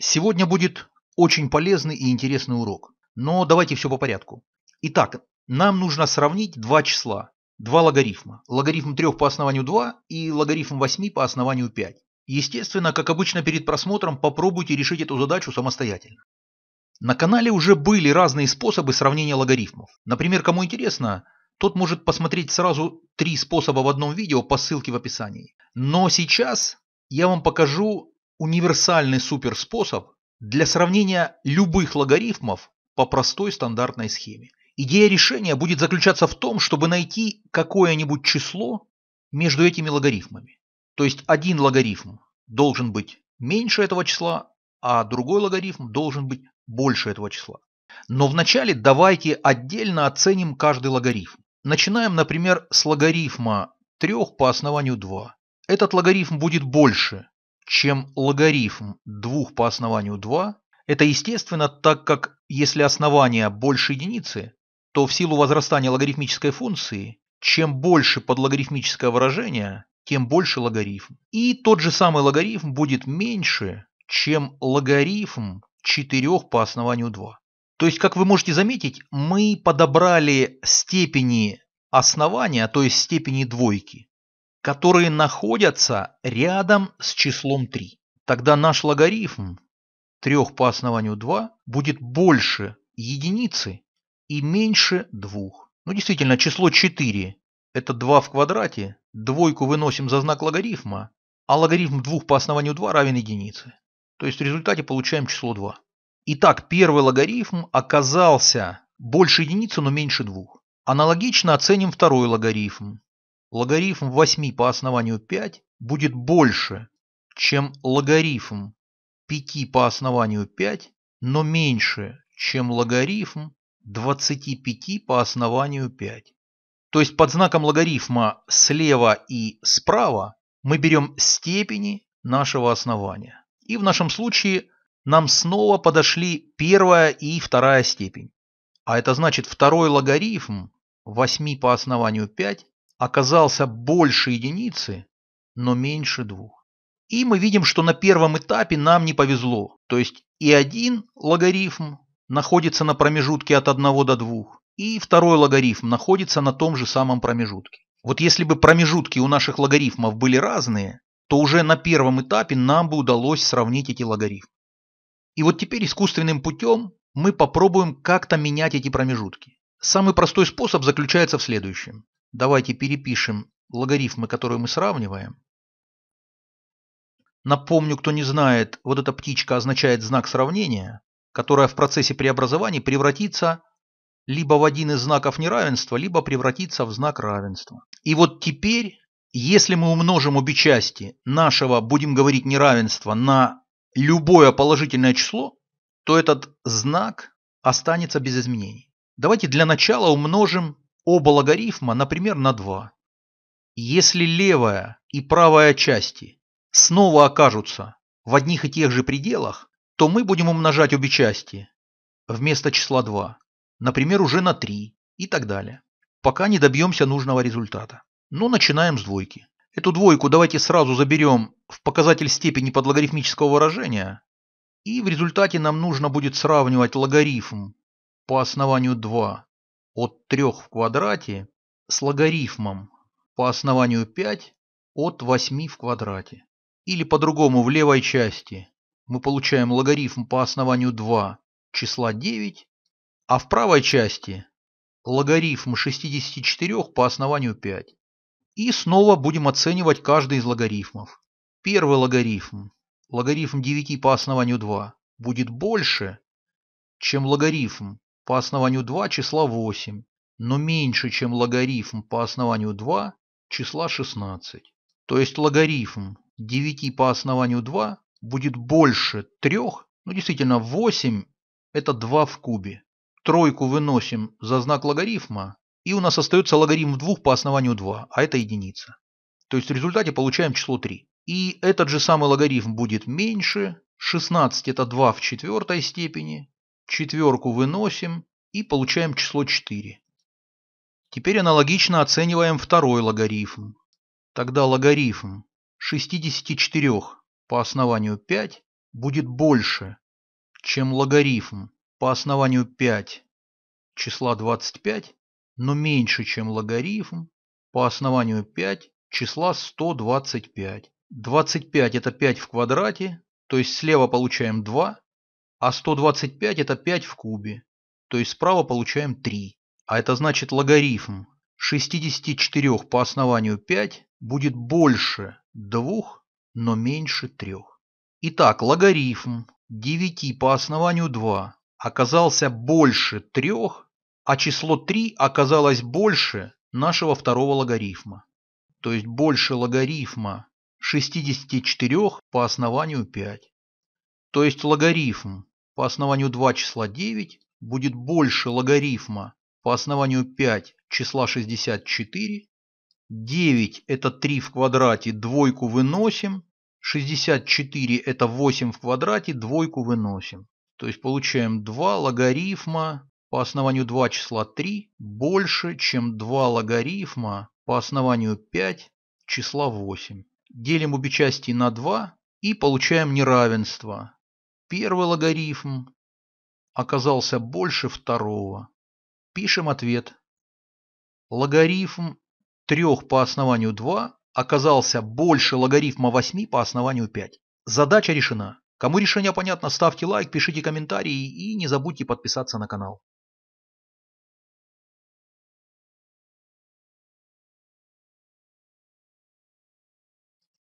Сегодня будет очень полезный и интересный урок. Но давайте все по порядку. Итак, нам нужно сравнить два числа, два логарифма. Логарифм 3 по основанию 2 и логарифм 8 по основанию 5. Естественно, как обычно перед просмотром, попробуйте решить эту задачу самостоятельно. На канале уже были разные способы сравнения логарифмов. Например, кому интересно, тот может посмотреть сразу три способа в одном видео по ссылке в описании. Но сейчас я вам покажу универсальный суперспособ для сравнения любых логарифмов по простой стандартной схеме. Идея решения будет заключаться в том, чтобы найти какое-нибудь число между этими логарифмами. То есть один логарифм должен быть меньше этого числа, а другой логарифм должен быть больше этого числа. Но вначале давайте отдельно оценим каждый логарифм. Начинаем, например, с логарифма 3 по основанию 2. Этот логарифм будет больше, чем логарифм 2 по основанию 2. Это естественно, так как если основание больше единицы, то в силу возрастания логарифмической функции, чем больше подлогарифмическое выражение, тем больше логарифм. И тот же самый логарифм будет меньше, чем логарифм 4 по основанию 2. То есть, как вы можете заметить, мы подобрали степени основания, то есть степени двойки которые находятся рядом с числом 3. Тогда наш логарифм 3 по основанию 2 будет больше единицы и меньше 2. Ну действительно, число 4 это 2 в квадрате, двойку выносим за знак логарифма, а логарифм 2 по основанию 2 равен единице. То есть в результате получаем число 2. Итак, первый логарифм оказался больше единицы, но меньше 2. Аналогично оценим второй логарифм логарифм 8 по основанию 5 будет больше, чем логарифм 5 по основанию 5, но меньше, чем логарифм 25 по основанию 5. То есть под знаком логарифма слева и справа мы берем степени нашего основания. И в нашем случае нам снова подошли первая и вторая степень. А это значит второй логарифм 8 по основанию 5 оказался больше единицы, но меньше двух. И мы видим, что на первом этапе нам не повезло, то есть и один логарифм находится на промежутке от 1 до 2, и второй логарифм находится на том же самом промежутке. Вот если бы промежутки у наших логарифмов были разные, то уже на первом этапе нам бы удалось сравнить эти логарифмы. И вот теперь искусственным путем мы попробуем как-то менять эти промежутки. Самый простой способ заключается в следующем. Давайте перепишем логарифмы, которые мы сравниваем. Напомню, кто не знает, вот эта птичка означает знак сравнения, которая в процессе преобразования превратится либо в один из знаков неравенства, либо превратится в знак равенства. И вот теперь, если мы умножим обе части нашего, будем говорить, неравенства на любое положительное число, то этот знак останется без изменений. Давайте для начала умножим оба логарифма, например, на 2. Если левая и правая части снова окажутся в одних и тех же пределах, то мы будем умножать обе части вместо числа 2, например, уже на 3 и так далее, пока не добьемся нужного результата. Но начинаем с двойки. Эту двойку давайте сразу заберем в показатель степени подлогарифмического выражения, и в результате нам нужно будет сравнивать логарифм по основанию 2 от 3 в квадрате с логарифмом по основанию 5 от 8 в квадрате. Или по-другому в левой части мы получаем логарифм по основанию 2 числа 9, а в правой части логарифм 64 по основанию 5. И снова будем оценивать каждый из логарифмов. Первый логарифм, логарифм 9 по основанию 2, будет больше, чем логарифм по основанию 2 числа 8, но меньше, чем логарифм по основанию 2 числа 16. То есть логарифм 9 по основанию 2 будет больше 3, ну действительно 8 это 2 в кубе. Тройку выносим за знак логарифма, и у нас остается логарифм 2 по основанию 2, а это единица. То есть в результате получаем число 3. И этот же самый логарифм будет меньше, 16 это 2 в четвертой степени, четверку выносим и получаем число 4. Теперь аналогично оцениваем второй логарифм. Тогда логарифм 64 по основанию 5 будет больше, чем логарифм по основанию 5 числа 25, но меньше, чем логарифм по основанию 5 числа 125. 25 это 5 в квадрате, то есть слева получаем 2, а 125 это 5 в кубе. То есть справа получаем 3. А это значит логарифм 64 по основанию 5 будет больше 2, но меньше 3. Итак, логарифм 9 по основанию 2 оказался больше 3, а число 3 оказалось больше нашего второго логарифма. То есть больше логарифма 64 по основанию 5. То есть логарифм по основанию 2 числа 9 будет больше логарифма по основанию 5 числа 64. 9 это 3 в квадрате, двойку выносим. 64 это 8 в квадрате, двойку выносим. То есть получаем 2 логарифма по основанию 2 числа 3 больше, чем 2 логарифма по основанию 5 числа 8. Делим обе части на 2 и получаем неравенство. Первый логарифм оказался больше второго. Пишем ответ. Логарифм 3 по основанию 2 оказался больше логарифма 8 по основанию 5. Задача решена. Кому решение понятно, ставьте лайк, пишите комментарии и не забудьте подписаться на канал.